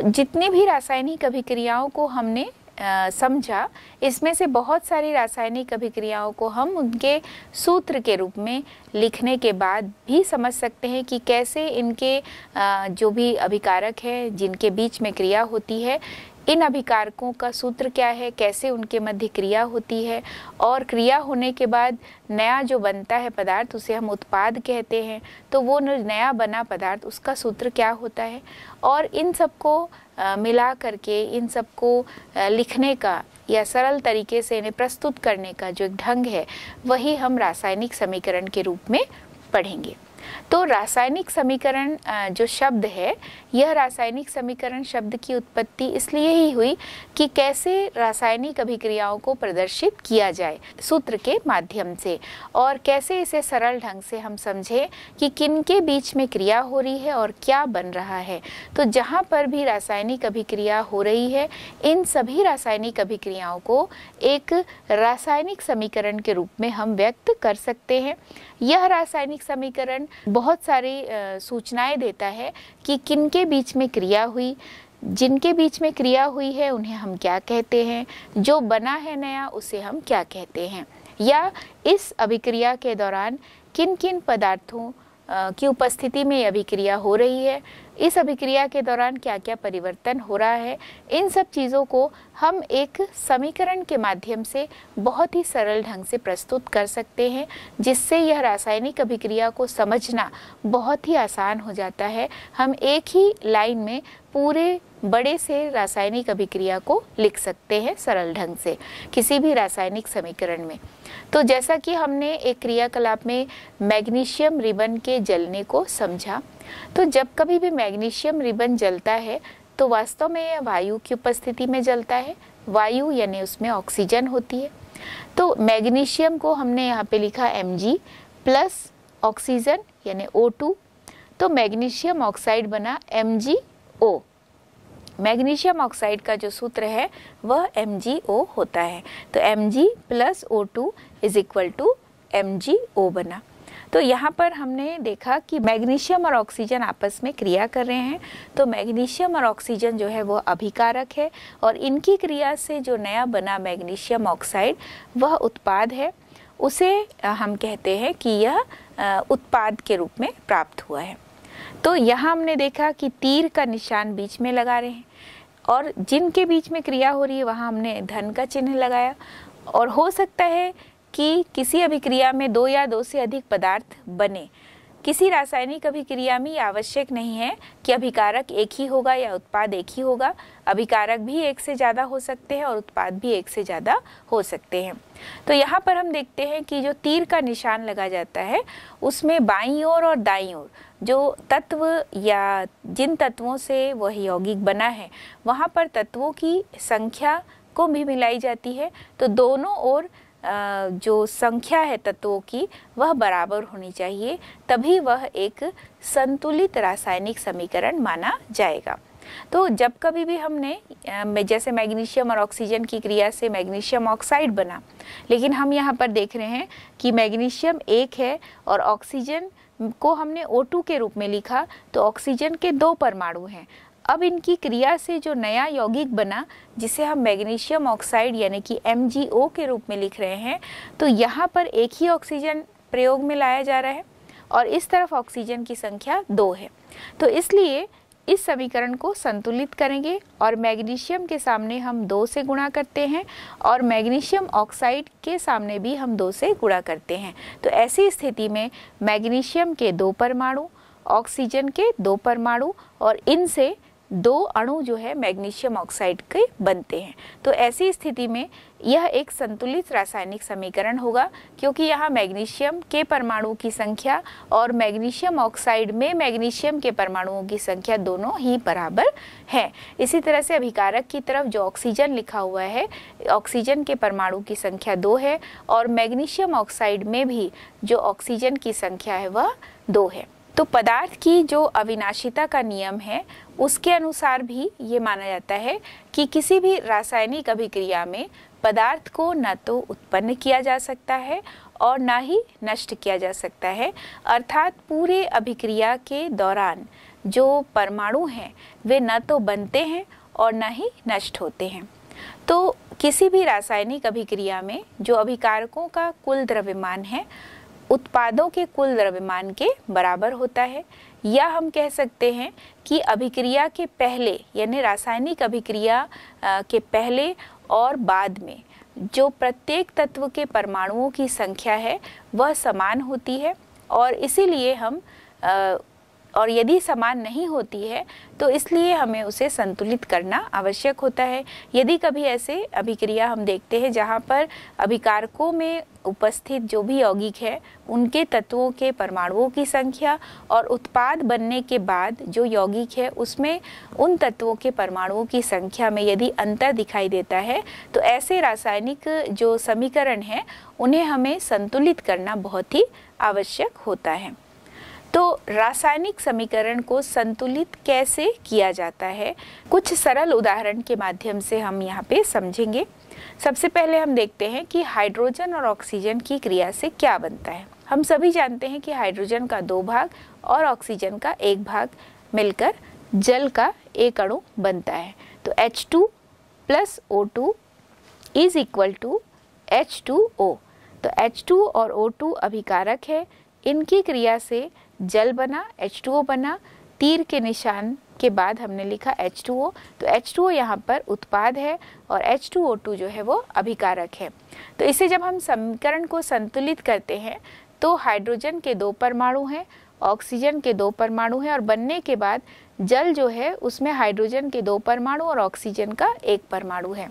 जितने जितनी भी रासायनिक अभिक्रियाओं को हमने समझा इसमें से बहुत सारी रासायनिक अभिक्रियाओं को हम उनके सूत्र के रूप में लिखने के बाद भी समझ सकते हैं कि कैसे इनके आ, जो भी अभिकारक है जिनके बीच में क्रिया होती है इन अभिकारकों का सूत्र क्या है कैसे उनके मध्य क्रिया होती है और क्रिया होने के बाद नया जो बनता है पदार्थ उसे हम उत्पाद कहते हैं तो वो नया बना पदार्थ उसका सूत्र क्या होता है और इन सबको मिला करके इन सबको लिखने का या सरल तरीके से इन्हें प्रस्तुत करने का जो एक ढंग है वही हम रासायनिक समीकरण के रूप में पढ़ेंगे तो रासायनिक समीकरण जो शब्द है यह रासायनिक समीकरण शब्द की उत्पत्ति इसलिए ही हुई कि कैसे रासायनिक अभिक्रियाओं को प्रदर्शित किया जाए सूत्र के माध्यम से और कैसे इसे सरल ढंग से हम समझें कि किन के बीच में क्रिया हो रही है और क्या बन रहा है तो जहाँ पर भी रासायनिक अभिक्रिया हो रही है इन सभी रासायनिक अभिक्रियाओं को एक रासायनिक समीकरण के रूप में हम व्यक्त कर सकते हैं यह रासायनिक समीकरण बहुत सारी सूचनाएं देता है कि किन के बीच में क्रिया हुई जिनके बीच में क्रिया हुई है उन्हें हम क्या कहते हैं जो बना है नया उसे हम क्या कहते हैं या इस अभिक्रिया के दौरान किन किन पदार्थों की उपस्थिति में यह अभिक्रिया हो रही है इस अभिक्रिया के दौरान क्या क्या परिवर्तन हो रहा है इन सब चीज़ों को हम एक समीकरण के माध्यम से बहुत ही सरल ढंग से प्रस्तुत कर सकते हैं जिससे यह रासायनिक अभिक्रिया को समझना बहुत ही आसान हो जाता है हम एक ही लाइन में पूरे बड़े से रासायनिक अभिक्रिया को लिख सकते हैं सरल ढंग से किसी भी रासायनिक समीकरण में तो जैसा कि हमने एक क्रियाकलाप में मैग्नीशियम रिबन के जलने को समझा तो जब कभी भी मैग्नीशियम रिबन जलता है तो वास्तव में यह वायु की उपस्थिति में जलता है वायु यानी उसमें ऑक्सीजन होती है तो मैग्नीशियम को हमने यहाँ पे लिखा एम प्लस ऑक्सीजन यानी ओ टू तो मैग्नीशियम ऑक्साइड बना M G O magnesium oxide का जो सूत्र है वह एम होता है तो M G plus O two is equal to M बना तो यहाँ पर हमने देखा कि मैग्नीशियम और ऑक्सीजन आपस में क्रिया कर रहे हैं तो मैग्नीशियम और ऑक्सीजन जो है वो अभिकारक है और इनकी क्रिया से जो नया बना मैग्नीशियम ऑक्साइड वह उत्पाद है उसे हम कहते हैं कि यह उत्पाद के रूप में प्राप्त हुआ है तो यहाँ हमने देखा कि तीर का निशान बीच में लगा रहे हैं और जिनके बीच में क्रिया हो रही है वहाँ हमने धन का चिन्ह लगाया और हो सकता है कि किसी अभिक्रिया में दो या दो से अधिक पदार्थ बने किसी रासायनिक अभिक्रिया में आवश्यक नहीं है कि अभिकारक एक ही होगा या उत्पाद एक ही होगा अभिकारक भी एक से ज़्यादा हो सकते हैं और उत्पाद भी एक से ज़्यादा हो सकते हैं तो यहाँ पर हम देखते हैं कि जो तीर का निशान लगा जाता है उसमें बाई ओर और दाई ओर जो तत्व या जिन तत्वों से वह यौगिक बना है वहाँ पर तत्वों की संख्या को भी मिलाई जाती है तो दोनों ओर जो संख्या है तत्वों की वह बराबर होनी चाहिए तभी वह एक संतुलित रासायनिक समीकरण माना जाएगा तो जब कभी भी हमने जैसे मैग्नीशियम और ऑक्सीजन की क्रिया से मैग्नीशियम ऑक्साइड बना लेकिन हम यहाँ पर देख रहे हैं कि मैग्नीशियम एक है और ऑक्सीजन को हमने O2 के रूप में लिखा तो ऑक्सीजन के दो परमाणु हैं अब इनकी क्रिया से जो नया यौगिक बना जिसे हम मैग्नीशियम ऑक्साइड यानी कि एम के रूप में लिख रहे हैं तो यहाँ पर एक ही ऑक्सीजन प्रयोग में लाया जा रहा है और इस तरफ ऑक्सीजन की संख्या दो है तो इसलिए इस समीकरण को संतुलित करेंगे और मैग्नीशियम के सामने हम दो से गुणा करते हैं और मैग्नीशियम ऑक्साइड के सामने भी हम दो से गुणा करते हैं तो ऐसी स्थिति में मैग्नीशियम के दो परमाणु ऑक्सीजन के दो परमाणु और इनसे दो अणु जो है मैग्नीशियम ऑक्साइड के बनते हैं तो ऐसी स्थिति में यह एक संतुलित रासायनिक समीकरण होगा क्योंकि यहाँ मैग्नीशियम के परमाणुओं की संख्या और मैग्नीशियम ऑक्साइड में मैग्नीशियम के परमाणुओं की संख्या दोनों ही बराबर है इसी तरह से अभिकारक की तरफ जो ऑक्सीजन लिखा हुआ है ऑक्सीजन के परमाणु की संख्या दो है और मैग्नीशियम ऑक्साइड में भी जो ऑक्सीजन की संख्या है वह दो है तो पदार्थ की जो अविनाशिता का नियम है उसके अनुसार भी ये माना जाता है कि किसी भी रासायनिक अभिक्रिया में पदार्थ को न तो उत्पन्न किया जा सकता है और ना ही नष्ट किया जा सकता है अर्थात पूरे अभिक्रिया के दौरान जो परमाणु हैं वे न तो बनते हैं और ना ही नष्ट होते हैं तो किसी भी रासायनिक अभिक्रिया में जो अभिकारकों का कुल द्रव्यमान है उत्पादों के कुल द्रव्यमान के बराबर होता है या हम कह सकते हैं कि अभिक्रिया के पहले यानी रासायनिक अभिक्रिया के पहले और बाद में जो प्रत्येक तत्व के परमाणुओं की संख्या है वह समान होती है और इसीलिए हम और यदि समान नहीं होती है तो इसलिए हमें उसे संतुलित करना आवश्यक होता है यदि कभी ऐसे अभिक्रिया हम देखते हैं जहाँ पर अभिकारकों में उपस्थित जो भी यौगिक है उनके तत्वों के परमाणुओं की संख्या और उत्पाद बनने के बाद जो यौगिक है उसमें उन तत्वों के परमाणुओं की संख्या में यदि अंतर दिखाई देता है तो ऐसे रासायनिक जो समीकरण है उन्हें हमें संतुलित करना बहुत ही आवश्यक होता है तो रासायनिक समीकरण को संतुलित कैसे किया जाता है कुछ सरल उदाहरण के माध्यम से हम यहाँ पे समझेंगे सबसे पहले हम देखते हैं कि हाइड्रोजन और ऑक्सीजन की क्रिया से क्या बनता है हम सभी जानते हैं कि हाइड्रोजन का दो भाग और ऑक्सीजन का एक भाग मिलकर जल का एक अणु बनता है तो H2 two plus O two is equal to H two O तो H2 और O2 अभिकारक है इनकी क्रिया से जल बना H2O बना तीर के निशान के बाद हमने लिखा H2O तो H2O यहाँ पर उत्पाद है और H2O2 जो है वो अभिकारक है तो इसे जब हम समीकरण को संतुलित करते हैं तो हाइड्रोजन के दो परमाणु हैं ऑक्सीजन के दो परमाणु हैं और बनने के बाद जल जो है उसमें हाइड्रोजन के दो परमाणु और ऑक्सीजन का एक परमाणु है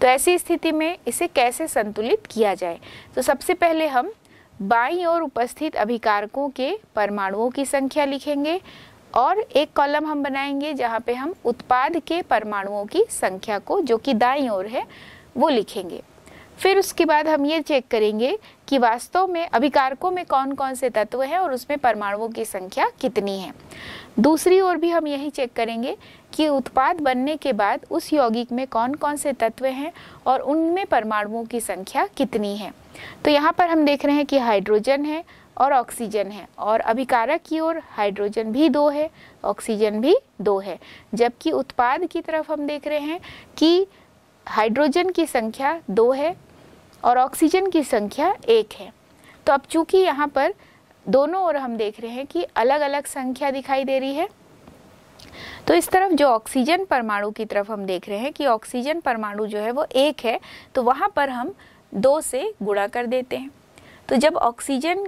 तो ऐसी स्थिति में इसे कैसे संतुलित किया जाए तो सबसे पहले हम बाई और उपस्थित अभिकारकों के परमाणुओं की संख्या लिखेंगे और एक कॉलम हम बनाएंगे जहाँ पे हम उत्पाद के परमाणुओं की संख्या को जो कि दाई ओर है वो लिखेंगे फिर उसके बाद हम ये चेक करेंगे कि वास्तव में अभिकारकों में कौन कौन से तत्व हैं और उसमें परमाणुओं की संख्या कितनी है दूसरी ओर भी हम यही चेक करेंगे कि उत्पाद बनने के बाद उस यौगिक में कौन कौन से तत्व हैं और उनमें परमाणुओं की संख्या कितनी है तो यहाँ पर हम देख रहे हैं कि हाइड्रोजन है और ऑक्सीजन है और अभिकारक की ओर हाइड्रोजन भी दो है ऑक्सीजन भी दो है जबकि उत्पाद की तरफ हम देख रहे हैं कि हाइड्रोजन की संख्या दो है और ऑक्सीजन की संख्या एक है तो अब चूंकि यहाँ पर दोनों ओर हम देख रहे हैं कि अलग अलग संख्या दिखाई दे रही है तो इस तरफ जो ऑक्सीजन परमाणु की तरफ हम देख रहे हैं कि ऑक्सीजन परमाणु जो है वो एक है तो वहाँ पर हम दो से गुणा कर देते हैं तो जब ऑक्सीजन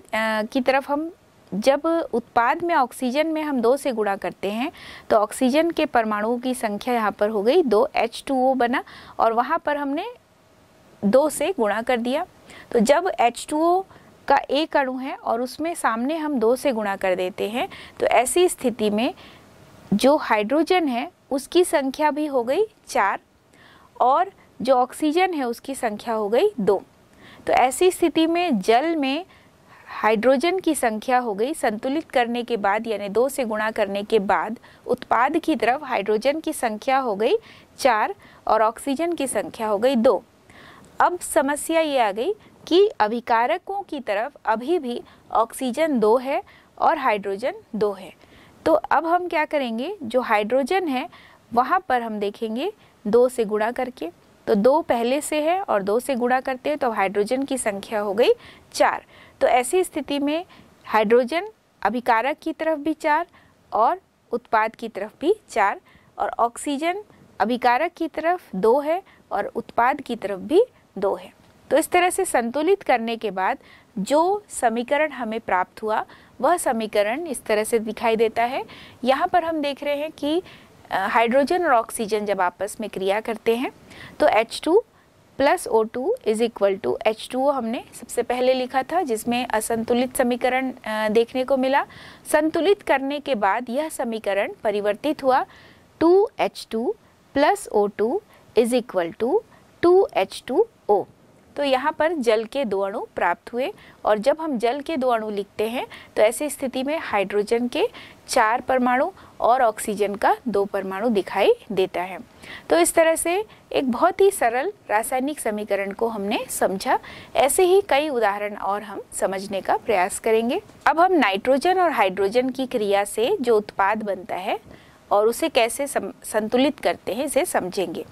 की तरफ हम जब उत्पाद में ऑक्सीजन में हम दो से गुणा करते हैं तो ऑक्सीजन के परमाणुओं की संख्या यहाँ पर हो गई दो एच टू ओ बना और वहाँ पर हमने दो से गुणा कर दिया तो जब एच टू ओ का एक अणु है और उसमें सामने हम दो से गुणा कर देते हैं तो ऐसी स्थिति में जो हाइड्रोजन है उसकी संख्या भी हो गई चार और जो ऑक्सीजन है उसकी संख्या हो गई दो तो ऐसी स्थिति में जल में हाइड्रोजन की संख्या हो गई संतुलित करने के बाद यानी दो से गुणा करने के बाद उत्पाद की तरफ हाइड्रोजन की संख्या हो गई चार और ऑक्सीजन की संख्या हो गई दो अब समस्या ये आ गई कि अभिकारकों की तरफ अभी भी ऑक्सीजन दो है और हाइड्रोजन दो है तो अब हम क्या करेंगे जो हाइड्रोजन है वहाँ पर हम देखेंगे दो से गुणा करके तो दो पहले से है और दो से गुणा करते हैं तो हाइड्रोजन की संख्या हो गई चार तो ऐसी स्थिति में हाइड्रोजन अभिकारक की तरफ भी चार और उत्पाद की तरफ भी चार और ऑक्सीजन अभिकारक की तरफ दो है और उत्पाद की तरफ भी दो है तो इस तरह से संतुलित करने के बाद जो समीकरण हमें प्राप्त हुआ वह समीकरण इस तरह से दिखाई देता है यहाँ पर हम देख रहे हैं कि हाइड्रोजन और ऑक्सीजन जब आपस में क्रिया करते हैं तो H two plus O two is equal to H two O हमने सबसे पहले लिखा था जिसमें असंतुलित समीकरण देखने को मिला संतुलित करने के बाद यह समीकरण परिवर्तित हुआ two H two plus O two is equal to two H two O तो यहाँ पर जल के दो अणु प्राप्त हुए और जब हम जल के दो अणु लिखते हैं तो ऐसी स्थिति में हाइड्रोजन के चार परमाणु और ऑक्सीजन का दो परमाणु दिखाई देता है तो इस तरह से एक बहुत ही सरल रासायनिक समीकरण को हमने समझा ऐसे ही कई उदाहरण और हम समझने का प्रयास करेंगे अब हम नाइट्रोजन और हाइड्रोजन की क्रिया से जो उत्पाद बनता है और उसे कैसे संतुलित करते हैं इसे समझेंगे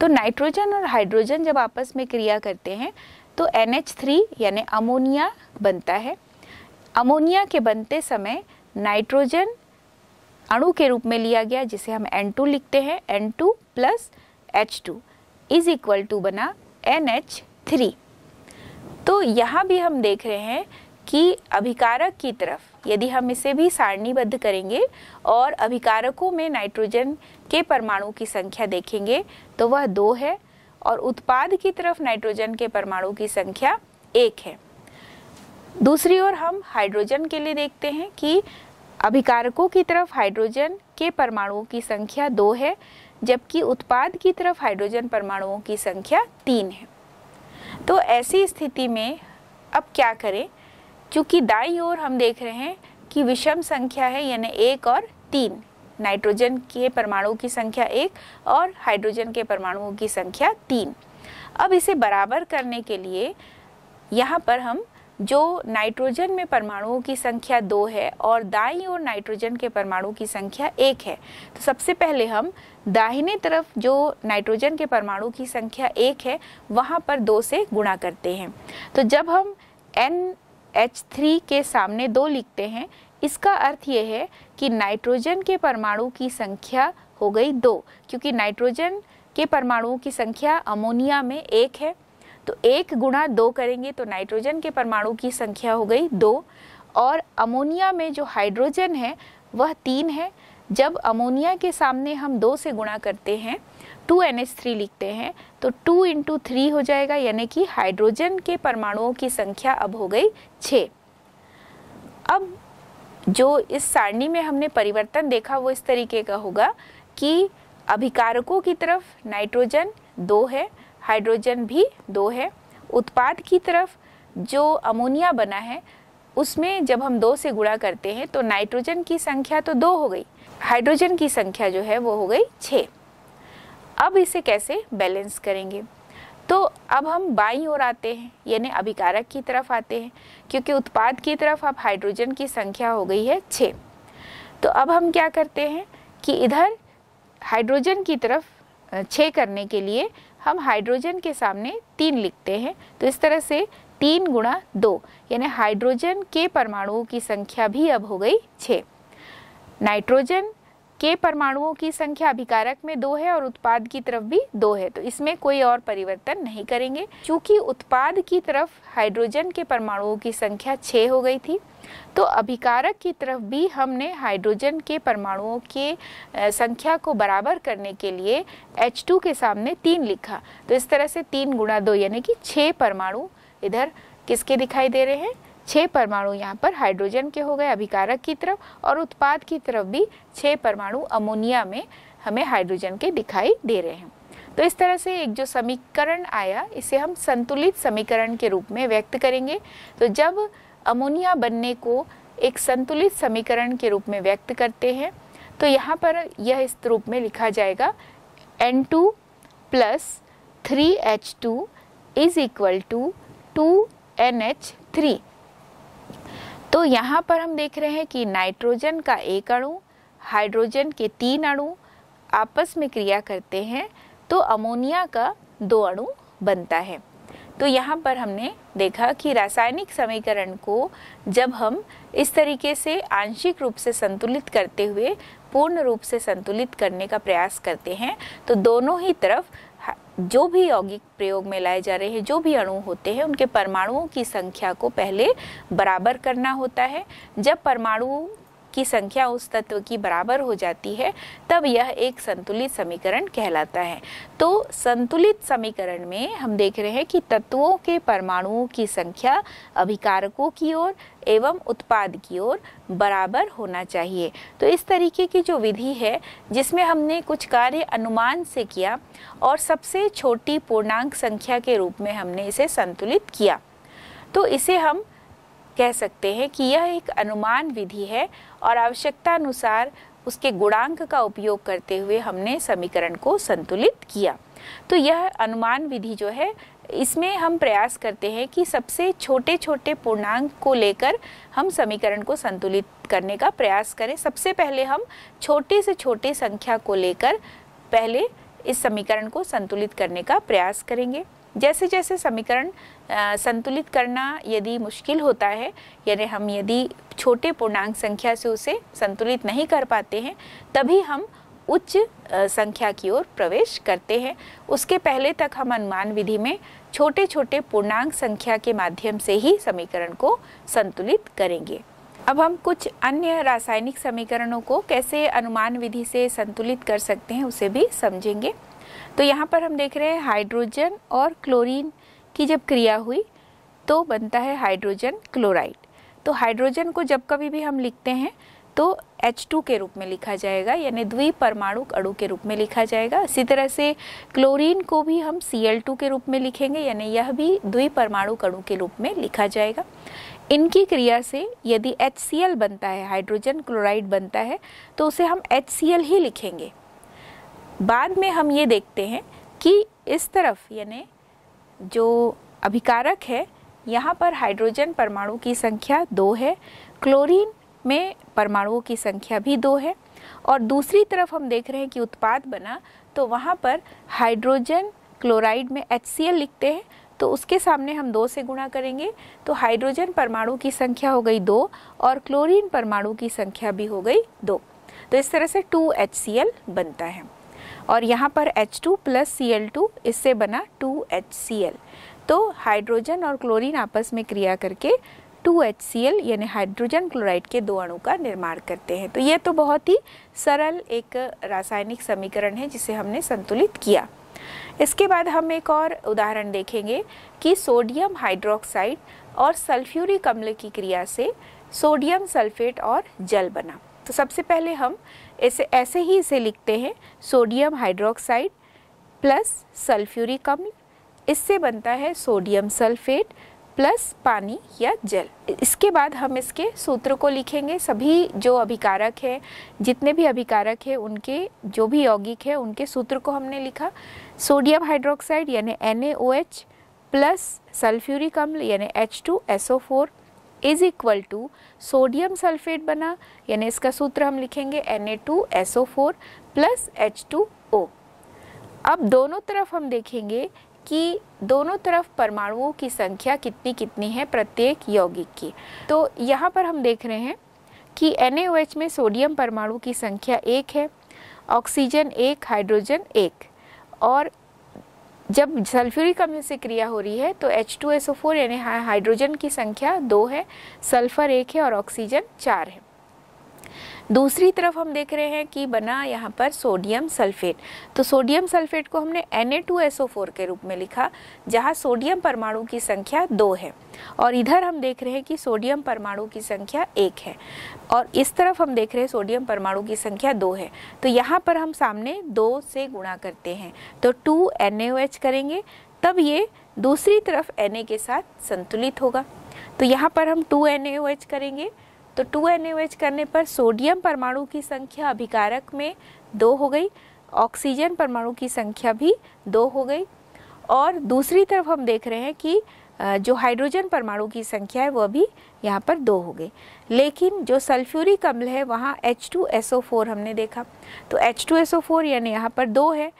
तो नाइट्रोजन और हाइड्रोजन जब आपस में क्रिया करते हैं तो NH3 यानी अमोनिया बनता है अमोनिया के बनते समय नाइट्रोजन अणु के रूप में लिया गया जिसे हम N2 लिखते हैं N2 two plus H two is equal to बना NH3 तो यहाँ भी हम देख रहे हैं कि अभिकारक की तरफ यदि हम इसे भी सारणीबद्ध करेंगे और अभिकारकों में नाइट्रोजन के परमाणु की संख्या देखेंगे तो वह दो है और उत्पाद की तरफ नाइट्रोजन के परमाणु की संख्या एक है दूसरी ओर हम हाइड्रोजन के लिए देखते हैं कि अभिकारकों की तरफ हाइड्रोजन के परमाणुओं की संख्या दो है जबकि उत्पाद की तरफ हाइड्रोजन परमाणुओं की संख्या तीन है तो ऐसी स्थिति में अब क्या करें क्योंकि दाई ओर हम देख रहे हैं कि विषम संख्या है यानी एक और तीन नाइट्रोजन के परमाणुओं की संख्या एक और हाइड्रोजन के परमाणुओं की संख्या तीन अब इसे बराबर करने के लिए यहाँ पर हम जो नाइट्रोजन में परमाणुओं की संख्या दो है और दाई और नाइट्रोजन के परमाणु की संख्या एक है तो सबसे पहले हम दाहिने तरफ जो नाइट्रोजन के परमाणु की संख्या एक है वहाँ पर दो से गुणा करते हैं तो जब हम एन एच थ्री के सामने दो लिखते हैं इसका अर्थ ये है कि नाइट्रोजन के परमाणु की संख्या हो गई दो क्योंकि नाइट्रोजन के परमाणुओं की संख्या अमोनिया में एक है तो एक गुणा दो करेंगे तो नाइट्रोजन के परमाणु की संख्या हो गई दो और अमोनिया में जो हाइड्रोजन है वह तीन है जब अमोनिया के सामने हम दो से गुणा करते हैं टू एन एच थ्री लिखते हैं तो टू इंटू थ्री हो जाएगा यानी कि हाइड्रोजन के परमाणुओं की संख्या अब हो गई छः अब जो इस सारणी में हमने परिवर्तन देखा वो इस तरीके का होगा कि अभिकारकों की तरफ नाइट्रोजन दो है हाइड्रोजन भी दो है उत्पाद की तरफ जो अमोनिया बना है उसमें जब हम दो से गुणा करते हैं तो नाइट्रोजन की संख्या तो दो हो गई हाइड्रोजन की संख्या जो है वो हो गई छः अब इसे कैसे बैलेंस करेंगे तो अब हम बाई ओर आते हैं यानी अभिकारक की तरफ आते हैं क्योंकि उत्पाद की तरफ अब हाइड्रोजन की संख्या हो गई है छः तो अब हम क्या करते हैं कि इधर हाइड्रोजन की तरफ छः करने के लिए हम हाइड्रोजन के सामने तीन लिखते हैं तो इस तरह से तीन गुणा दो यानी हाइड्रोजन के परमाणुओं की संख्या भी अब हो गई छः नाइट्रोजन के परमाणुओं की संख्या अभिकारक में दो है और उत्पाद की तरफ भी दो है तो इसमें कोई और परिवर्तन नहीं करेंगे चूंकि उत्पाद की तरफ हाइड्रोजन के परमाणुओं की संख्या छः हो गई थी तो अभिकारक की तरफ भी हमने हाइड्रोजन के परमाणुओं के संख्या को बराबर करने के लिए एच के सामने तीन लिखा तो इस तरह से तीन गुणा दो यानी कि छः परमाणु इधर किसके दिखाई दे रहे हैं छः परमाणु यहाँ पर हाइड्रोजन के हो गए अभिकारक की तरफ और उत्पाद की तरफ भी छः परमाणु अमोनिया में हमें हाइड्रोजन के दिखाई दे रहे हैं तो इस तरह से एक जो समीकरण आया इसे हम संतुलित समीकरण के रूप में व्यक्त करेंगे तो जब अमोनिया बनने को एक संतुलित समीकरण के रूप में व्यक्त करते हैं तो यहाँ पर यह इस रूप में लिखा जाएगा N two plus three H two is equal to two N H three तो यहाँ पर हम देख रहे हैं कि नाइट्रोजन का एक अणु हाइड्रोजन के तीन अणु आपस में क्रिया करते हैं तो अमोनिया का दो अणु बनता है तो यहाँ पर हमने देखा कि रासायनिक समीकरण को जब हम इस तरीके से आंशिक रूप से संतुलित करते हुए पूर्ण रूप से संतुलित करने का प्रयास करते हैं तो दोनों ही तरफ जो भी यौगिक प्रयोग में लाए जा रहे हैं जो भी अणु होते हैं उनके परमाणुओं की संख्या को पहले बराबर करना होता है जब परमाणु की संख्या उस तत्व की बराबर हो जाती है तब यह एक संतुलित समीकरण कहलाता है तो संतुलित समीकरण में हम देख रहे हैं कि तत्वों के परमाणुओं की संख्या अभिकारकों की ओर एवं उत्पाद की ओर बराबर होना चाहिए तो इस तरीके की जो विधि है जिसमें हमने कुछ कार्य अनुमान से किया और सबसे छोटी पूर्णांक संख्या के रूप में हमने इसे संतुलित किया तो इसे हम कह सकते हैं कि यह एक अनुमान विधि है और आवश्यकता अनुसार उसके गुणांक का उपयोग करते हुए हमने समीकरण को संतुलित किया तो यह अनुमान विधि जो है इसमें हम प्रयास करते हैं कि सबसे छोटे छोटे पूर्णांक को लेकर हम समीकरण को संतुलित करने का प्रयास करें सबसे पहले हम छोटे से छोटे संख्या को लेकर पहले इस समीकरण को संतुलित करने का प्रयास करेंगे जैसे जैसे समीकरण संतुलित करना यदि मुश्किल होता है यानी हम यदि छोटे पूर्णांक संख्या से उसे संतुलित नहीं कर पाते हैं तभी हम उच्च संख्या की ओर प्रवेश करते हैं उसके पहले तक हम अनुमान विधि में छोटे छोटे पूर्णांक संख्या के माध्यम से ही समीकरण को संतुलित करेंगे अब हम कुछ अन्य रासायनिक समीकरणों को कैसे अनुमान विधि से संतुलित कर सकते हैं उसे भी समझेंगे तो यहाँ पर हम देख रहे हैं हाइड्रोजन और क्लोरीन की जब क्रिया हुई तो बनता है हाइड्रोजन क्लोराइड तो हाइड्रोजन को जब कभी भी हम लिखते हैं तो H2 के रूप में लिखा जाएगा यानी द्वि परमाणु अणु के रूप में लिखा जाएगा इसी तरह से क्लोरीन को भी हम Cl2 के रूप में लिखेंगे यानी यह भी द्वि परमाणु अणु के रूप में लिखा जाएगा इनकी क्रिया से यदि HCl बनता है हाइड्रोजन क्लोराइड बनता है तो उसे हम HCl ही लिखेंगे बाद में हम ये देखते हैं कि इस तरफ यानी जो अभिकारक है यहाँ पर हाइड्रोजन परमाणु की संख्या दो है क्लोरीन में परमाणुओं की संख्या भी दो है और दूसरी तरफ हम देख रहे हैं कि उत्पाद बना तो वहाँ पर हाइड्रोजन क्लोराइड में एच लिखते हैं तो उसके सामने हम दो से गुणा करेंगे तो हाइड्रोजन परमाणु की संख्या हो गई दो और क्लोरीन परमाणु की संख्या भी हो गई दो तो इस तरह से टू एच बनता है और यहाँ पर H2 टू प्लस सी इससे बना 2HCl तो हाइड्रोजन और क्लोरीन आपस में क्रिया करके 2HCl यानी हाइड्रोजन क्लोराइड के दो अणु का निर्माण करते हैं तो ये तो बहुत ही सरल एक रासायनिक समीकरण है जिसे हमने संतुलित किया इसके बाद हम एक और उदाहरण देखेंगे कि सोडियम हाइड्रोक्साइड और सल्फ्यूरिक अम्ल की क्रिया से सोडियम सल्फेट और जल बना तो सबसे पहले हम ऐसे ऐसे ही इसे लिखते हैं सोडियम हाइड्रोक्साइड प्लस सल्फ्यूरिक अम्ल इससे बनता है सोडियम सल्फेट प्लस पानी या जल इसके बाद हम इसके सूत्र को लिखेंगे सभी जो अभिकारक हैं जितने भी अभिकारक हैं उनके जो भी यौगिक है उनके सूत्र को हमने लिखा सोडियम हाइड्रोक्साइड यानी NaOH प्लस सल्फ्यूरिक अम्ल यानी H2SO4 is equal to sodium sulphate बना यानी इसका सूत्र हम लिखेंगे Na2SO4 प्लस H2O अब दोनों तरफ हम देखेंगे कि दोनों तरफ परमाणुओं की संख्या कितनी कितनी है प्रत्येक यौगिक की तो यहाँ पर हम देख रहे हैं कि NaOH में सोडियम परमाणु की संख्या एक है ऑक्सीजन एक हाइड्रोजन एक और जब सल्फ्यूरिक अम्ल से क्रिया हो रही है तो H2SO4 यानी हाइड्रोजन की संख्या दो है सल्फर एक है और ऑक्सीजन चार है दूसरी तरफ हम देख रहे हैं कि बना यहाँ पर सोडियम सल्फेट तो सोडियम सल्फेट को हमने Na2SO4 के रूप में लिखा जहाँ सोडियम परमाणु की संख्या दो है और इधर हम देख रहे हैं कि सोडियम परमाणु की संख्या एक है और इस तरफ हम देख रहे हैं सोडियम परमाणु की संख्या दो है तो यहाँ पर हम सामने दो से गुणा करते हैं तो टू NaOH करेंगे तब ये दूसरी तरफ Na के साथ संतुलित होगा तो यहाँ पर हम टू NaOH करेंगे तो टू एन करने पर सोडियम परमाणु की संख्या अभिकारक में दो हो गई ऑक्सीजन परमाणु की संख्या भी दो हो गई और दूसरी तरफ हम देख रहे हैं कि जो हाइड्रोजन परमाणु की संख्या है वह भी यहाँ पर दो हो गई लेकिन जो सल्फ्यूरिक अम्ल है वहाँ H2SO4 हमने देखा तो H2SO4 यानी यहाँ पर दो है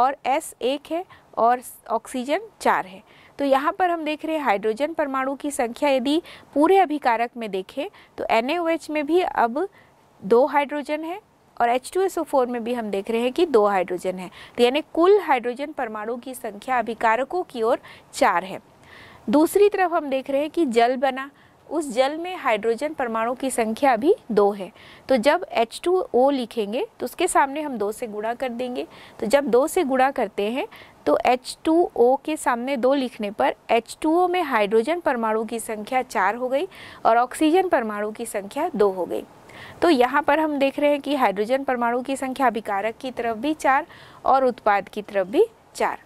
और S एक है और ऑक्सीजन चार है तो यहाँ पर हम देख रहे हैं हाइड्रोजन परमाणु की संख्या यदि पूरे अभिकारक में देखें तो एन में भी अब दो हाइड्रोजन है और H2SO4 में भी हम देख रहे हैं कि दो हाइड्रोजन है तो यानी कुल हाइड्रोजन परमाणु की संख्या अभिकारकों की ओर चार है दूसरी तरफ हम देख रहे हैं कि जल बना उस जल में हाइड्रोजन परमाणु की संख्या भी दो है तो जब H2O लिखेंगे तो उसके सामने हम दो से गुणा कर देंगे तो जब दो से गुणा करते हैं तो H2O के सामने दो लिखने पर H2O में हाइड्रोजन परमाणु की संख्या चार हो गई और ऑक्सीजन परमाणु की संख्या दो हो गई तो यहाँ पर हम देख रहे हैं कि हाइड्रोजन परमाणु की संख्या अभिकारक की तरफ भी चार और उत्पाद की तरफ भी चार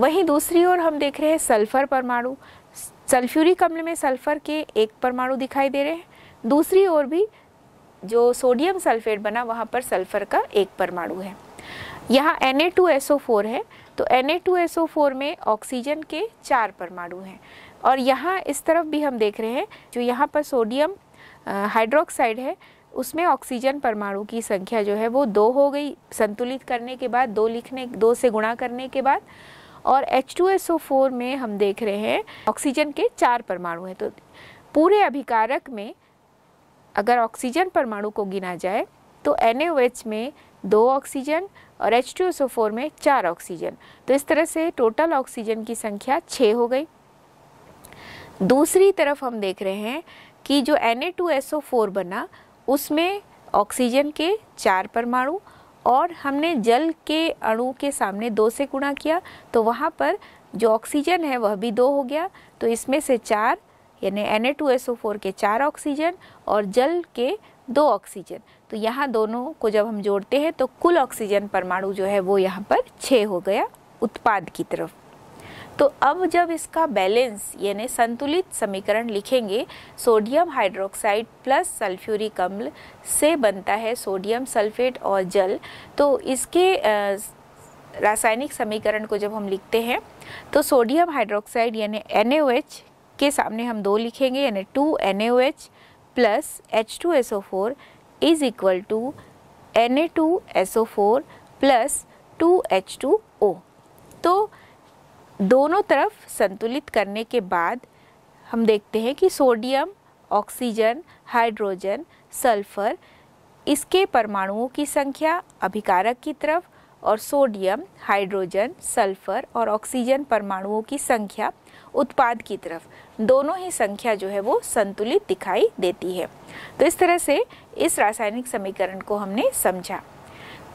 वहीं दूसरी ओर हम देख रहे हैं सल्फर परमाणु सल्फ्यूरिक अम्ल में सल्फर के एक परमाणु दिखाई दे रहे हैं दूसरी ओर भी जो सोडियम सल्फेट बना वहाँ पर सल्फर का एक परमाणु है यहाँ Na2SO4 है तो Na2SO4 में ऑक्सीजन के चार परमाणु हैं और यहाँ इस तरफ भी हम देख रहे हैं जो यहाँ पर सोडियम हाइड्रोक्साइड है उसमें ऑक्सीजन परमाणु की संख्या जो है वो दो हो गई संतुलित करने के बाद दो लिखने दो से गुणा करने के बाद और H2SO4 में हम देख रहे हैं ऑक्सीजन के चार परमाणु हैं तो पूरे अभिकारक में अगर ऑक्सीजन परमाणु को गिना जाए तो NaOH में दो ऑक्सीजन और H2SO4 में चार ऑक्सीजन तो इस तरह से टोटल ऑक्सीजन की संख्या छः हो गई दूसरी तरफ हम देख रहे हैं कि जो Na2SO4 बना उसमें ऑक्सीजन के चार परमाणु और हमने जल के अणु के सामने दो से गुणा किया तो वहाँ पर जो ऑक्सीजन है वह भी दो हो गया तो इसमें से चार यानी Na2SO4 के चार ऑक्सीजन और जल के दो ऑक्सीजन तो यहाँ दोनों को जब हम जोड़ते हैं तो कुल ऑक्सीजन परमाणु जो है वो यहाँ पर छः हो गया उत्पाद की तरफ तो अब जब इसका बैलेंस यानी संतुलित समीकरण लिखेंगे सोडियम हाइड्रोक्साइड प्लस सल्फ्यूरिक अम्ल से बनता है सोडियम सल्फेट और जल तो इसके रासायनिक समीकरण को जब हम लिखते हैं तो सोडियम हाइड्रोक्साइड यानी एन के सामने हम दो लिखेंगे यानी two N plus H two S O four is equal to N A two S O four plus two H two O तो दोनों तरफ संतुलित करने के बाद हम देखते हैं कि सोडियम ऑक्सीजन हाइड्रोजन सल्फर इसके परमाणुओं की संख्या अभिकारक की तरफ और सोडियम हाइड्रोजन सल्फर और ऑक्सीजन परमाणुओं की संख्या उत्पाद की तरफ दोनों ही संख्या जो है वो संतुलित दिखाई देती है तो इस तरह से इस रासायनिक समीकरण को हमने समझा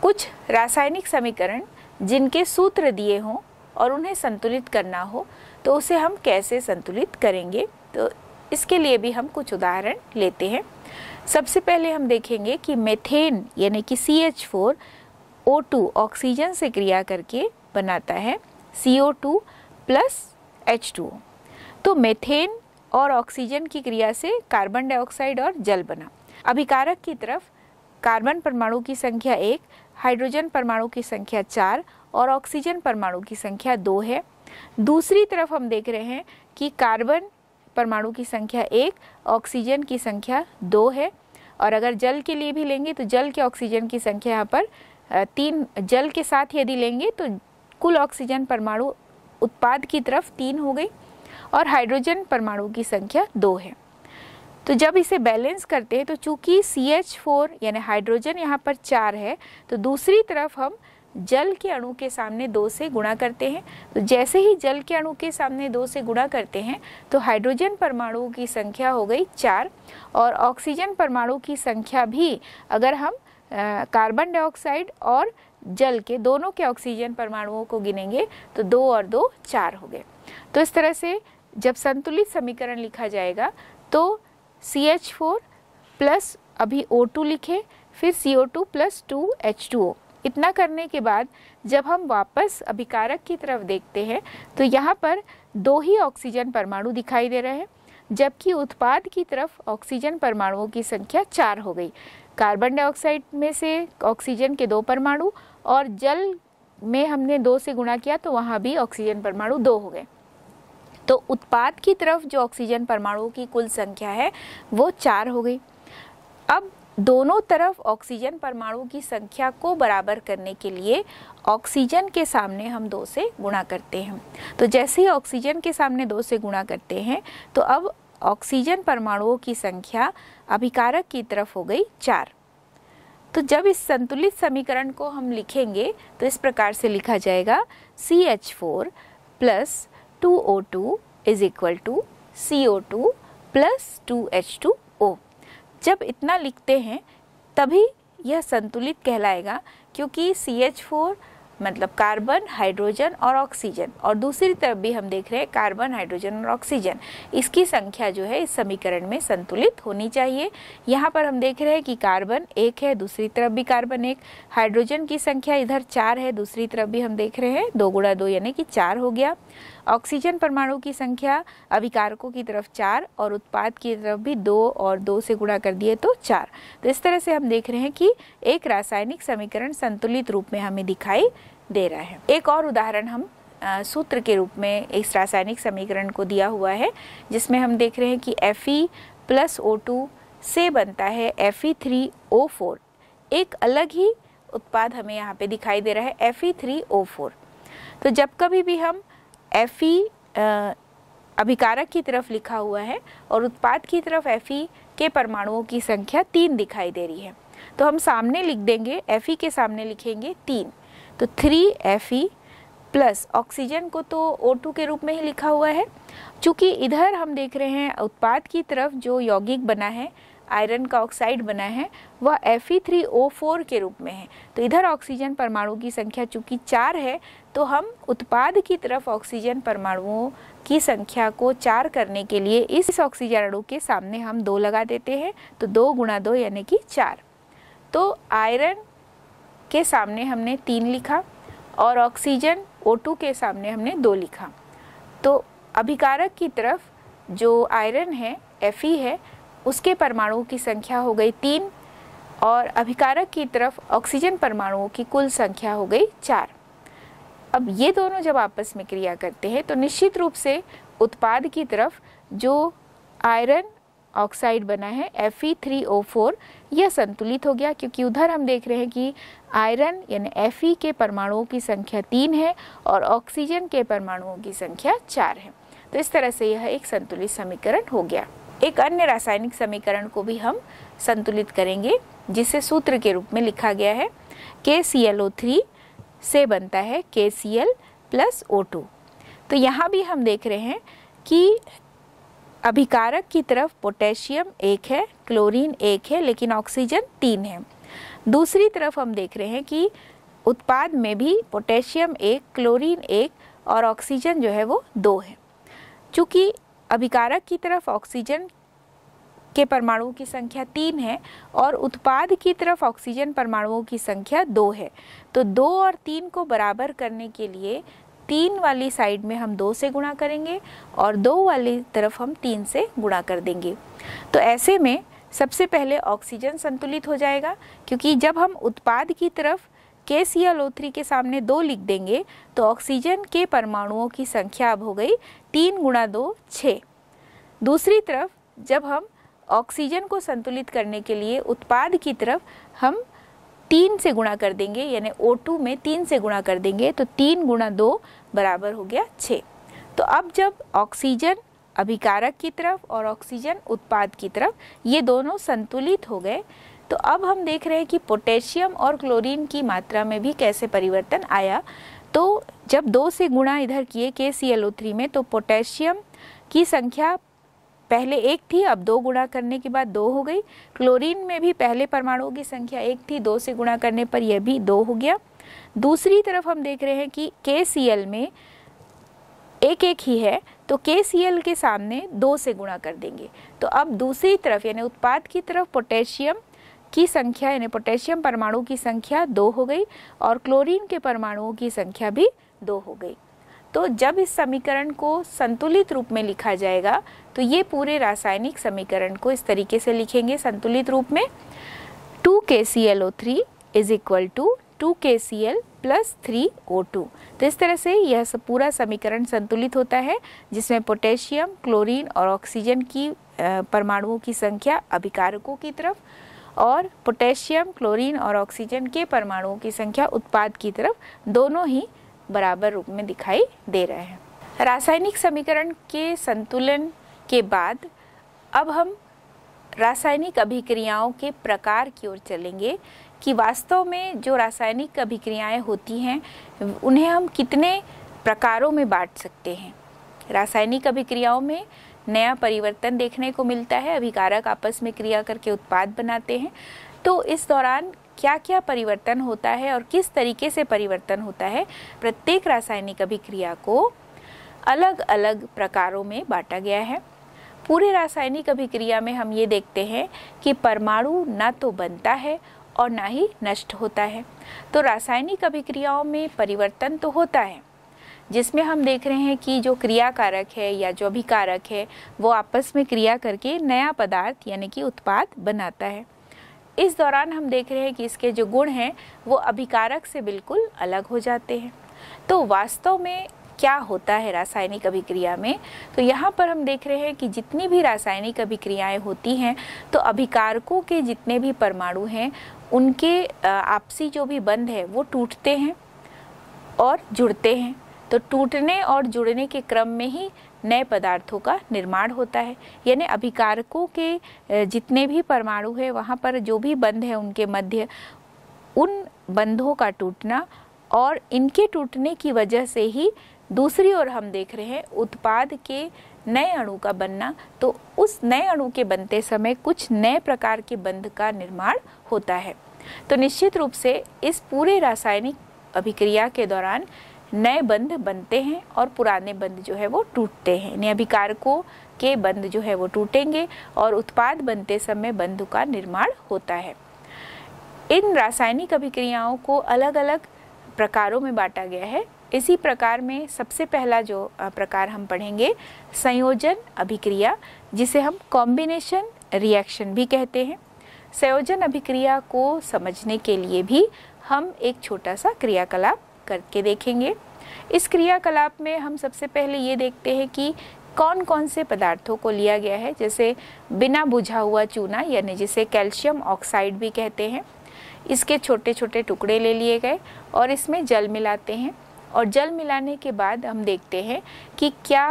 कुछ रासायनिक समीकरण जिनके सूत्र दिए हों और उन्हें संतुलित करना हो तो उसे हम कैसे संतुलित करेंगे तो इसके लिए भी हम कुछ उदाहरण लेते हैं सबसे पहले हम देखेंगे कि मेथेन यानी कि C H four O two oxygen से क्रिया करके बनाता है C O two plus H two तो मेथेन और ऑक्सीजन की क्रिया से कार्बन डाइऑक्साइड और जल बना अभिकारक की तरफ कार्बन परमाणु की संख्या एक हाइड्रोजन परमाणु की संख्या चार और ऑक्सीजन परमाणु की संख्या दो है दूसरी तरफ हम देख रहे हैं कि कार्बन परमाणु की संख्या एक ऑक्सीजन की संख्या दो है और अगर जल के लिए भी लेंगे तो जल के ऑक्सीजन की संख्या यहाँ पर तीन जल के साथ यदि लेंगे तो कुल ऑक्सीजन परमाणु उत्पाद की तरफ तीन हो गई और हाइड्रोजन परमाणु की संख्या दो है तो जब इसे बैलेंस करते हैं तो चूंकि सी एच फोर यानी हाइड्रोजन यहाँ पर चार है तो दूसरी तरफ हम जल के अणु के सामने दो से गुणा करते हैं तो जैसे ही जल के अणु के सामने दो से गुणा करते हैं तो हाइड्रोजन परमाणुओं की संख्या हो गई चार और ऑक्सीजन परमाणु की संख्या भी अगर हम कार्बन डाइऑक्साइड और जल के दोनों के ऑक्सीजन परमाणुओं को गिनेंगे तो दो और दो चार हो गए तो इस तरह से जब संतुलित समीकरण लिखा जाएगा तो सी एच फोर प्लस अभी ओ टू लिखे फिर C O two plus two H two O इतना करने के बाद जब हम वापस अभिकारक की तरफ देखते हैं तो यहाँ पर दो ही ऑक्सीजन परमाणु दिखाई दे रहे हैं जबकि उत्पाद की तरफ ऑक्सीजन परमाणुओं की संख्या चार हो गई कार्बन डाइऑक्साइड में से ऑक्सीजन के दो परमाणु और जल में हमने दो से गुणा किया तो वहाँ भी ऑक्सीजन परमाणु दो हो गए तो उत्पाद की तरफ जो ऑक्सीजन परमाणुओं की कुल संख्या है वो चार हो गई अब दोनों तरफ ऑक्सीजन परमाणु की संख्या को बराबर करने के लिए ऑक्सीजन के सामने हम दो से गुणा करते हैं तो जैसे ही ऑक्सीजन के सामने दो से गुणा करते हैं तो अब ऑक्सीजन परमाणुओं की संख्या अभिकारक की तरफ हो गई चार तो जब इस संतुलित समीकरण को हम लिखेंगे तो इस प्रकार से लिखा जाएगा C H four plus two O two is equal to C O two plus two H two O जब इतना लिखते हैं तभी यह संतुलित कहलाएगा क्योंकि सी एच फोर मतलब कार्बन हाइड्रोजन और ऑक्सीजन और दूसरी तरफ भी हम देख रहे हैं कार्बन हाइड्रोजन और ऑक्सीजन इसकी संख्या जो है इस समीकरण में संतुलित होनी चाहिए यहाँ पर हम देख रहे हैं कि कार्बन एक है दूसरी तरफ भी कार्बन एक हाइड्रोजन की संख्या इधर चार है दूसरी तरफ भी हम देख रहे हैं दो गुड़ा दो यानी कि चार हो गया ऑक्सीजन परमाणु की संख्या अभिकारकों की तरफ चार और उत्पाद की तरफ भी दो और दो से गुणा कर दिए तो चार तो इस तरह से हम देख रहे हैं कि एक रासायनिक समीकरण संतुलित रूप में हमें दिखाई दे रहा है एक और उदाहरण हम सूत्र के रूप में इस रासायनिक समीकरण को दिया हुआ है जिसमें हम देख रहे हैं कि F E plus O two से बनता है F E three O four एक अलग ही उत्पाद हमें यहाँ पे दिखाई दे रहा है F E three O four तो जब कभी भी हम एफ ई अभिकारक की तरफ लिखा हुआ है और उत्पाद की तरफ एफ ई के परमाणुओं की संख्या तीन दिखाई दे रही है तो हम सामने लिख देंगे एफ ई के सामने लिखेंगे तीन तो three F E plus oxygen को तो ओ टू के रूप में ही लिखा हुआ है चूँकि इधर हम देख रहे हैं उत्पाद की तरफ जो यौगिक बना है आयरन का ऑक्साइड बना है वह F E three O four के रूप में है तो इधर ऑक्सीजन परमाणु की संख्या चूँकि चार है तो हम उत्पाद की तरफ ऑक्सीजन परमाणुओं की संख्या को चार करने के लिए इस ऑक्सीजन अणु के सामने हम दो लगा देते हैं तो दो गुणा दो यानी कि चार तो आयरन के सामने हमने तीन लिखा और ऑक्सीजन O2 के सामने हमने दो लिखा तो अभिकारक की तरफ जो आयरन है Fe है उसके परमाणुओं की संख्या हो गई तीन और अभिकारक की तरफ ऑक्सीजन परमाणुओं की कुल संख्या हो गई चार अब ये दोनों जब आपस में क्रिया करते हैं तो निश्चित रूप से उत्पाद की तरफ जो आयरन ऑक्साइड बना है Fe3O4 यह संतुलित हो गया क्योंकि उधर हम देख रहे हैं कि आयरन यानी एफ के परमाणुओं की संख्या तीन है और ऑक्सीजन के परमाणुओं की संख्या चार है तो इस तरह से यह एक संतुलित समीकरण हो गया एक अन्य रासायनिक समीकरण को भी हम संतुलित करेंगे जिसे सूत्र के रूप में लिखा गया है K C L O three से बनता है K C L plus O two तो यहाँ भी हम देख रहे हैं कि अभिकारक की तरफ पोटेशियम एक है क्लोरीन एक है लेकिन ऑक्सीजन तीन है दूसरी तरफ हम देख रहे हैं कि उत्पाद में भी पोटेशियम एक क्लोरीन एक और ऑक्सीजन जो है वो दो है चूँकि अभिकारक की तरफ ऑक्सीजन के परमाणुओं की संख्या तीन है और उत्पाद की तरफ ऑक्सीजन परमाणुओं की संख्या दो है तो दो और तीन को बराबर करने के लिए तीन वाली साइड में हम दो से गुणा करेंगे और दो वाली तरफ हम तीन से गुणा कर देंगे तो ऐसे में सबसे पहले ऑक्सीजन संतुलित हो जाएगा क्योंकि जब हम उत्पाद की तरफ के सी एल ओ थ्री के सामने दो लिख देंगे तो ऑक्सीजन के परमाणुओं की संख्या अब हो गई तीन गुणा दो छः दूसरी तरफ जब हम ऑक्सीजन को संतुलित करने के लिए उत्पाद की तरफ हम तीन से गुणा कर देंगे यानी ओ टू में तीन से गुणा कर देंगे तो तीन गुणा दो बराबर हो गया छः तो अब जब ऑक्सीजन अभिकारक की तरफ और ऑक्सीजन उत्पाद की तरफ ये दोनों संतुलित हो गए तो अब हम देख रहे हैं कि पोटेशियम और क्लोरीन की मात्रा में भी कैसे परिवर्तन आया तो जब दो से गुणा इधर किए के सी एल ओ थ्री में तो पोटेशियम की संख्या पहले एक थी अब दो गुणा करने के बाद दो हो गई क्लोरीन में भी पहले परमाणुओं की संख्या एक थी दो से गुणा करने पर यह भी दो हो गया दूसरी तरफ हम देख रहे हैं कि के सी एल में एक एक ही है तो के सी एल के सामने दो से गुणा कर देंगे तो अब दूसरी तरफ यानी उत्पाद की तरफ पोटेशियम की संख्या यानी पोटेशियम परमाणु की संख्या दो हो गई और क्लोरीन के परमाणुओं की संख्या भी दो हो गई तो जब इस समीकरण को संतुलित रूप में लिखा जाएगा तो ये पूरे रासायनिक समीकरण को इस तरीके से लिखेंगे संतुलित रूप में two K C L O three is equal to two K C L plus three O two तो इस तरह से यह सब पूरा समीकरण संतुलित होता है जिसमें पोटेशियम क्लोरीन और ऑक्सीजन की परमाणुओं की संख्या अभिकारकों की तरफ और पोटेशियम क्लोरीन और ऑक्सीजन के परमाणुओं की संख्या उत्पाद की तरफ दोनों ही बराबर रूप में दिखाई दे रहे हैं रासायनिक समीकरण के संतुलन के बाद अब हम रासायनिक अभिक्रियाओं के प्रकार की ओर चलेंगे कि वास्तव में जो रासायनिक अभिक्रियाएं होती हैं उन्हें हम कितने प्रकारों में बांट सकते हैं रासायनिक अभिक्रियाओं में नया परिवर्तन देखने को मिलता है अभिकारक आपस में क्रिया करके उत्पाद बनाते हैं तो इस दौरान क्या क्या परिवर्तन होता है और किस तरीके से परिवर्तन होता है प्रत्येक रासायनिक अभिक्रिया को अलग अलग प्रकारों में बांटा गया है पूरे रासायनिक अभिक्रिया में हम ये देखते हैं कि परमाणु न तो बनता है और ना ही नष्ट होता है तो रासायनिक अभिक्रियाओं में परिवर्तन तो होता है जिसमें हम देख रहे हैं कि जो क्रिया कारक है या जो अभिकारक है वो आपस में क्रिया करके नया पदार्थ यानी कि उत्पाद बनाता है इस दौरान हम देख रहे हैं कि इसके जो गुण हैं वो अभिकारक से बिल्कुल अलग हो जाते हैं तो वास्तव में क्या होता है रासायनिक अभिक्रिया में तो यहाँ पर हम देख रहे हैं कि जितनी भी रासायनिक अभिक्रियाएं होती हैं तो अभिकारकों के जितने भी परमाणु हैं उनके आपसी जो भी बंध है वो टूटते हैं और जुड़ते हैं तो टूटने और जुड़ने के क्रम में ही नए पदार्थों का निर्माण होता है यानी अभिकारकों के जितने भी परमाणु है वहाँ पर जो भी बंध है उनके मध्य उन बंधों का टूटना और इनके टूटने की वजह से ही दूसरी ओर हम देख रहे हैं उत्पाद के नए अणु का बनना तो उस नए अणु के बनते समय कुछ नए प्रकार के बंध का निर्माण होता है तो निश्चित रूप से इस पूरे रासायनिक अभिक्रिया के दौरान नए बंध बनते हैं और पुराने बंध जो है वो टूटते हैं यानी अभिकारकों के बंध जो है वो टूटेंगे और उत्पाद बनते समय बंध का निर्माण होता है इन रासायनिक अभिक्रियाओं को अलग अलग प्रकारों में बांटा गया है इसी प्रकार में सबसे पहला जो प्रकार हम पढ़ेंगे संयोजन अभिक्रिया जिसे हम कॉम्बिनेशन रिएक्शन भी कहते हैं संयोजन अभिक्रिया को समझने के लिए भी हम एक छोटा सा क्रियाकलाप करके देखेंगे इस क्रियाकलाप में हम सबसे पहले ये देखते हैं कि कौन कौन से पदार्थों को लिया गया है जैसे बिना बुझा हुआ चूना यानी जिसे कैल्शियम ऑक्साइड भी कहते हैं इसके छोटे छोटे टुकड़े ले लिए गए और इसमें जल मिलाते हैं और जल मिलाने के बाद हम देखते हैं कि क्या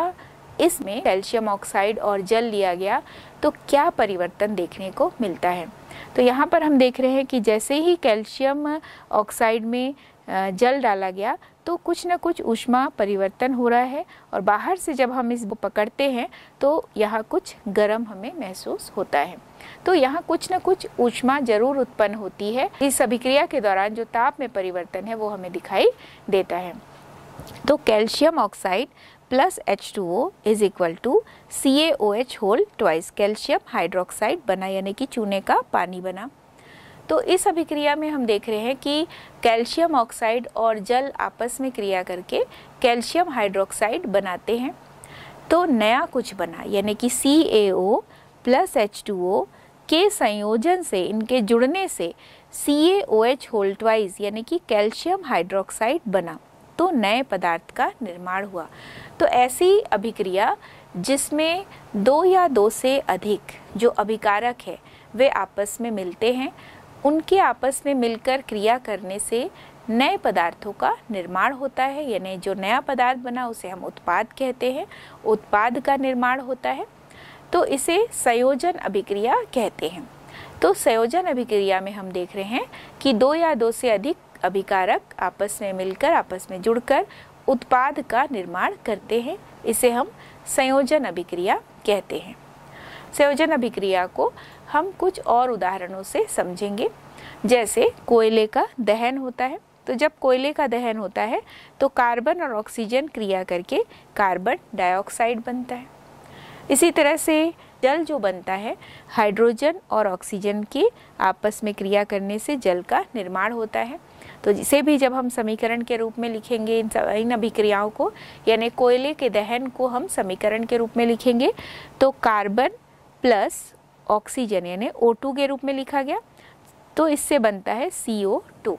इसमें कैल्शियम ऑक्साइड और जल लिया गया तो क्या परिवर्तन देखने को मिलता है तो यहाँ पर हम देख रहे हैं कि जैसे ही कैल्शियम ऑक्साइड में जल डाला गया तो कुछ ना कुछ ऊष्मा परिवर्तन हो रहा है और बाहर से जब हम इस पकड़ते हैं तो यहाँ कुछ गर्म हमें महसूस होता है तो यहाँ कुछ ना कुछ ऊष्मा जरूर उत्पन्न होती है इस अभिक्रिया के दौरान जो ताप में परिवर्तन है वो हमें दिखाई देता है तो calcium oxide plus H two O is equal to C A O H whole twice calcium hydroxide बना यानी कि चूने का पानी बना तो इस अभिक्रिया में हम देख रहे हैं कि कैल्शियम ऑक्साइड और जल आपस में क्रिया करके कैल्शियम हाइड्रोक्साइड बनाते हैं तो नया कुछ बना यानी कि C A O plus H two O के संयोजन से इनके जुड़ने से सी ए ओ एच ट्वाइस यानी कि कैल्शियम हाइड्रोक्साइड बना तो नए पदार्थ का निर्माण हुआ तो ऐसी अभिक्रिया जिसमें दो या दो से अधिक जो अभिकारक है वे आपस में मिलते हैं उनके आपस में मिलकर क्रिया करने से नए पदार्थों का निर्माण होता है यानी जो नया पदार्थ बना उसे हम उत्पाद कहते हैं उत्पाद का निर्माण होता है तो इसे संयोजन अभिक्रिया कहते हैं तो संयोजन अभिक्रिया में हम देख रहे हैं कि दो या दो से अधिक अभिकारक आपस में मिलकर आपस में जुड़कर उत्पाद का निर्माण करते हैं इसे हम संयोजन अभिक्रिया कहते हैं संयोजन अभिक्रिया को हम कुछ और उदाहरणों से समझेंगे जैसे कोयले का दहन होता है तो जब कोयले का दहन होता है तो कार्बन और ऑक्सीजन क्रिया करके कार्बन डाइऑक्साइड बनता है इसी तरह से जल जो बनता है हाइड्रोजन और ऑक्सीजन के आपस में क्रिया करने से जल का निर्माण होता है तो जिसे भी जब हम समीकरण के रूप में लिखेंगे इन सब इन अभिक्रियाओं को यानी कोयले के दहन को हम समीकरण के रूप में लिखेंगे तो कार्बन प्लस ऑक्सीजन यानी ओ के रूप में लिखा गया तो इससे बनता है सी ओ टू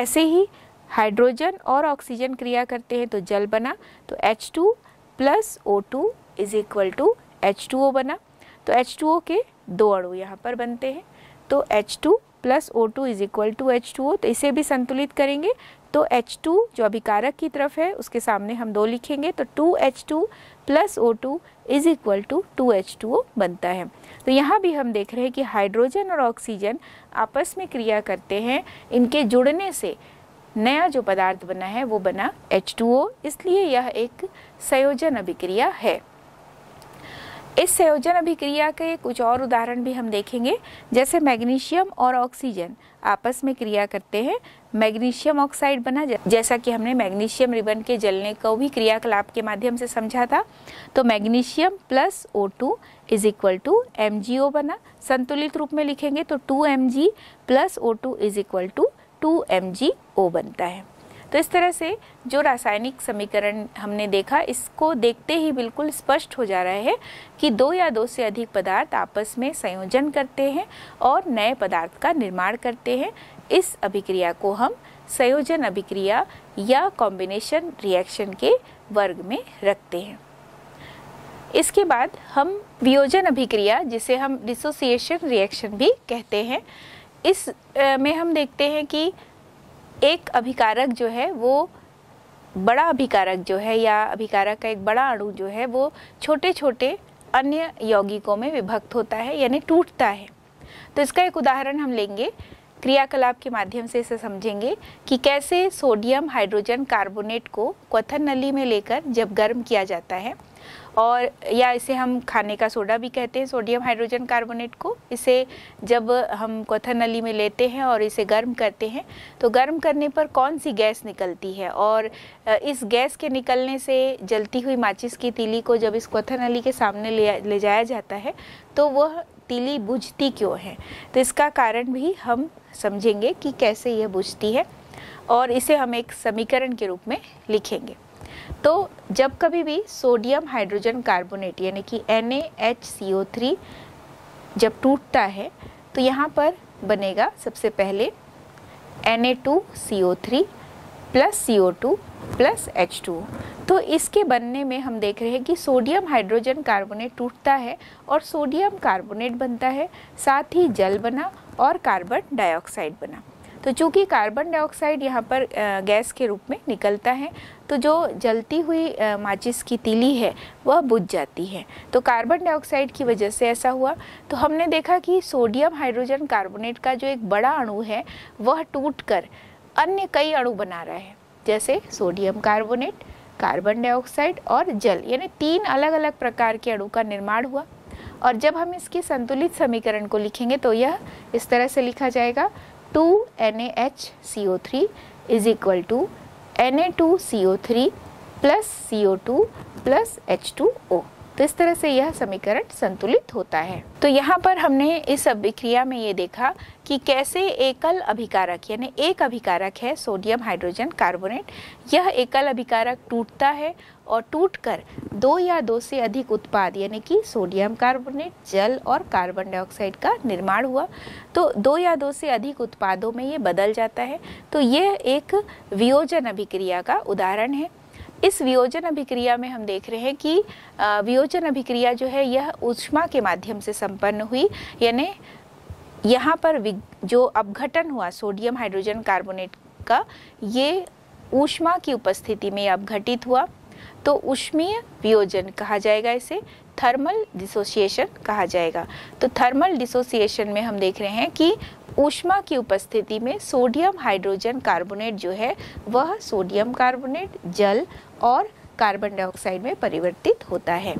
ऐसे ही हाइड्रोजन और ऑक्सीजन क्रिया करते हैं तो जल बना तो H two plus O two is equal to H two O बना तो एच टू ओ के दो अणु यहाँ पर बनते हैं तो H two plus O two is equal to H two O तो इसे भी संतुलित करेंगे तो एच टू जो अभिकारक की तरफ है उसके सामने हम दो लिखेंगे तो two H two plus O two is equal to two H two O बनता है तो यहाँ भी हम देख रहे हैं कि हाइड्रोजन और ऑक्सीजन आपस में क्रिया करते हैं इनके जुड़ने से नया जो पदार्थ बना है वो बना एच टू ओ इसलिए यह एक संयोजन अभिक्रिया है इस संयोजन अभिक्रिया के कुछ और उदाहरण भी हम देखेंगे जैसे मैग्नीशियम और ऑक्सीजन आपस में क्रिया करते हैं मैग्नीशियम ऑक्साइड बना जैसा कि हमने मैग्नीशियम रिबन के जलने को भी क्रियाकलाप के माध्यम से समझा था तो magnesium plus O two is equal to M G O बना संतुलित रूप में लिखेंगे तो two M G plus O two is equal to two M G O बनता है तो इस तरह से जो रासायनिक समीकरण हमने देखा इसको देखते ही बिल्कुल स्पष्ट हो जा रहा है कि दो या दो से अधिक पदार्थ आपस में संयोजन करते हैं और नए पदार्थ का निर्माण करते हैं इस अभिक्रिया को हम संयोजन अभिक्रिया या कॉम्बिनेशन रिएक्शन के वर्ग में रखते हैं इसके बाद हम वियोजन अभिक्रिया जिसे हम डिसोसिएशन रिएक्शन भी कहते हैं इस में हम देखते हैं कि एक अभिकारक जो है वो बड़ा अभिकारक जो है या अभिकारक का एक बड़ा अणु जो है वो छोटे छोटे अन्य यौगिकों में विभक्त होता है यानी टूटता है तो इसका एक उदाहरण हम लेंगे क्रियाकलाप के माध्यम से इसे समझेंगे कि कैसे सोडियम हाइड्रोजन कार्बोनेट को क्वथन नली में लेकर जब गर्म किया जाता है और या इसे हम खाने का सोडा भी कहते हैं सोडियम हाइड्रोजन कार्बोनेट को इसे जब हम क्वथन नली में लेते हैं और इसे गर्म करते हैं तो गर्म करने पर कौन सी गैस निकलती है और इस गैस के निकलने से जलती हुई माचिस की तीली को जब इस क्वथन नली के सामने ले, ले जाया जाता है तो वह तीली बुझती क्यों है तो इसका कारण भी हम समझेंगे कि कैसे यह बुझती है और इसे हम एक समीकरण के रूप में लिखेंगे तो जब कभी भी सोडियम हाइड्रोजन कार्बोनेट यानी कि एन जब टूटता है तो यहाँ पर बनेगा सबसे पहले N A two C O three plus C O two plus H two तो इसके बनने में हम देख रहे हैं कि सोडियम हाइड्रोजन कार्बोनेट टूटता है और सोडियम कार्बोनेट बनता है साथ ही जल बना और कार्बन डाइऑक्साइड बना तो चूँकि कार्बन डाइऑक्साइड यहाँ पर गैस के रूप में निकलता है तो जो जलती हुई माचिस की तीली है वह बुझ जाती है तो कार्बन डाइऑक्साइड की वजह से ऐसा हुआ तो हमने देखा कि सोडियम हाइड्रोजन कार्बोनेट का जो एक बड़ा अणु है वह टूटकर अन्य कई अणु बना रहा है जैसे सोडियम कार्बोनेट कार्बन डाइऑक्साइड और जल यानी तीन अलग अलग प्रकार के अणु का निर्माण हुआ और जब हम इसके संतुलित समीकरण को लिखेंगे तो यह इस तरह से लिखा जाएगा two two N H C O three is equal N A two C O three plus C O two plus H two O तो इस तरह से यह समीकरण संतुलित होता है तो यहाँ पर हमने इस अभिक्रिया में ये देखा कि कैसे एकल अभिकारक यानी एक अभिकारक है सोडियम हाइड्रोजन कार्बोनेट यह एकल अभिकारक टूटता है और टूटकर दो या दो से अधिक उत्पाद यानी कि सोडियम कार्बोनेट जल और कार्बन डाइऑक्साइड का निर्माण हुआ तो दो या दो से अधिक उत्पादों में ये बदल जाता है तो ये एक वियोजन अभिक्रिया का उदाहरण है इस वियोजन अभिक्रिया में हम देख रहे हैं कि वियोजन अभिक्रिया जो है यह ऊष्मा के माध्यम से संपन्न हुई यानी यहाँ पर जो अपघटन हुआ सोडियम हाइड्रोजन कार्बोनेट का ये ऊष्मा की उपस्थिति में अपघटित हुआ तो उष्मीय वियोजन कहा जाएगा इसे थर्मल डिसोसिएशन कहा जाएगा तो थर्मल डिसोसिएशन में हम देख रहे हैं कि ऊष्मा की उपस्थिति में सोडियम हाइड्रोजन कार्बोनेट जो है वह सोडियम कार्बोनेट जल और कार्बन डाइऑक्साइड में परिवर्तित होता है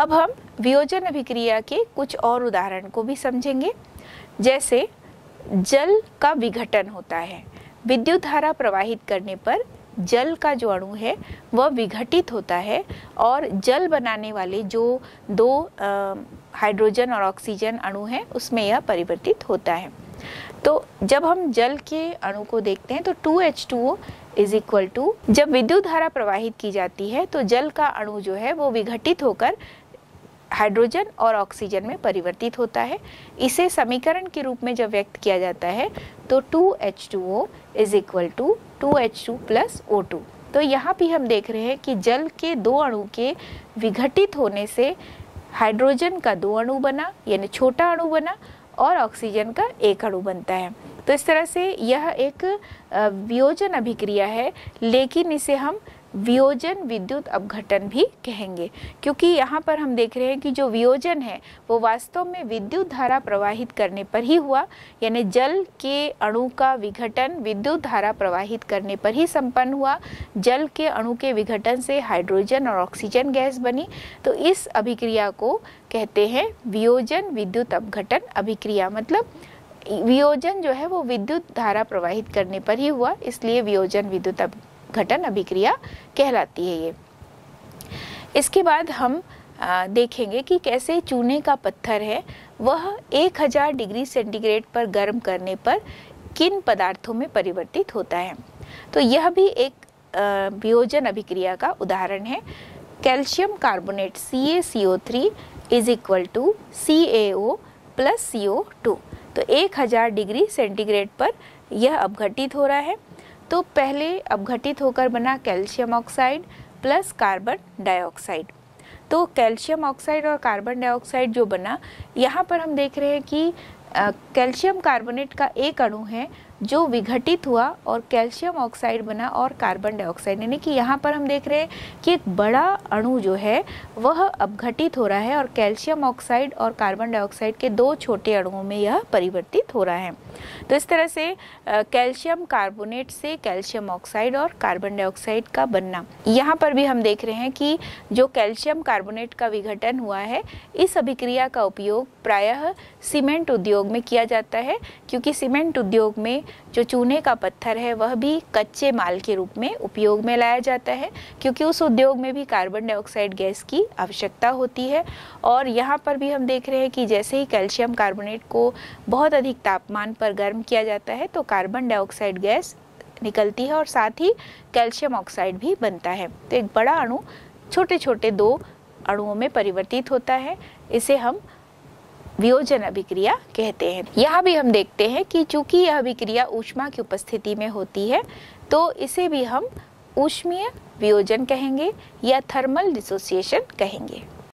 अब हम वियोजन अभिक्रिया के कुछ और उदाहरण को भी समझेंगे जैसे जल का विघटन होता है विद्युत धारा प्रवाहित करने पर जल का जो अणु है वह विघटित होता है और जल बनाने वाले जो दो हाइड्रोजन और ऑक्सीजन अणु हैं उसमें यह परिवर्तित होता है तो जब हम जल के अणु को देखते हैं तो 2H2O इज इक्वल टू जब विद्युत धारा प्रवाहित की जाती है तो जल का अणु जो है वो विघटित होकर हाइड्रोजन और ऑक्सीजन में परिवर्तित होता है इसे समीकरण के रूप में जब व्यक्त किया जाता है तो 2H2O H two O is equal to two H two plus O two तो यहाँ भी हम देख रहे हैं कि जल के दो अणु के विघटित होने से हाइड्रोजन का दो अणु बना यानी छोटा अणु बना और ऑक्सीजन का एक अणु बनता है तो इस तरह से यह एक वियोजन अभिक्रिया है लेकिन इसे हम वियोजन विद्युत अपघटन भी कहेंगे क्योंकि यहाँ पर हम देख रहे हैं कि जो वियोजन है वो वास्तव में विद्युत धारा प्रवाहित करने पर ही हुआ यानी जल के अणु का विघटन विद्युत धारा प्रवाहित करने पर ही संपन्न हुआ जल के अणु के विघटन से हाइड्रोजन और ऑक्सीजन गैस बनी तो इस अभिक्रिया को कहते हैं वियोजन विद्युत अपघटन अभिक्रिया मतलब वियोजन जो है वो विद्युत धारा प्रवाहित करने पर ही हुआ इसलिए वियोजन विद्युत घटन अभिक्रिया कहलाती है ये इसके बाद हम देखेंगे कि कैसे चूने का पत्थर है वह 1000 डिग्री सेंटीग्रेड पर गर्म करने पर किन पदार्थों में परिवर्तित होता है तो यह भी एक वियोजन अभिक्रिया का उदाहरण है calcium carbonate C A C O three is equal to C A O plus C O two तो 1000 डिग्री सेंटीग्रेड पर यह अपघटित हो रहा है तो पहले अपघटित होकर बना calcium oxide plus carbon dioxide तो कैल्शियम ऑक्साइड और कार्बन डाइऑक्साइड जो बना यहाँ पर हम देख रहे हैं कि कैल्शियम कार्बोनेट का एक अणु है जो विघटित हुआ और कैल्शियम ऑक्साइड बना और कार्बन डाइऑक्साइड यानी कि यहाँ पर हम देख रहे हैं कि एक बड़ा अणु जो है वह अपघटित हो रहा है और कैल्शियम ऑक्साइड और कार्बन डाइऑक्साइड के दो छोटे अणुओं में यह परिवर्तित हो रहा है तो इस तरह से कैल्शियम कार्बोनेट से कैल्शियम ऑक्साइड और कार्बन डाइऑक्साइड का बनना यहाँ पर भी हम देख रहे हैं कि जो कैल्शियम कार्बोनेट का विघटन हुआ है इस अभिक्रिया का उपयोग प्रायः सीमेंट उद्योग में किया जाता है क्योंकि सीमेंट उद्योग में जो चूने का पत्थर है वह भी कच्चे माल के रूप में उपयोग में लाया जाता है क्योंकि उस उद्योग में भी कार्बन डाइऑक्साइड गैस की आवश्यकता होती है और यहाँ पर भी हम देख रहे हैं कि जैसे ही कैल्शियम कार्बोनेट को बहुत अधिक तापमान पर गर्म किया जाता है तो कार्बन डाइऑक्साइड गैस निकलती है और साथ ही कैल्शियम ऑक्साइड भी बनता है तो एक बड़ा अणु छोटे छोटे दो अणुओं में परिवर्तित होता है इसे हम वियोजन अभिक्रिया कहते हैं यह भी हम देखते हैं कि चूंकि यह अभिक्रिया ऊष्मा की उपस्थिति में होती है तो इसे भी हम ऊष्मीय वियोजन कहेंगे या थर्मल डिसोसिएशन कहेंगे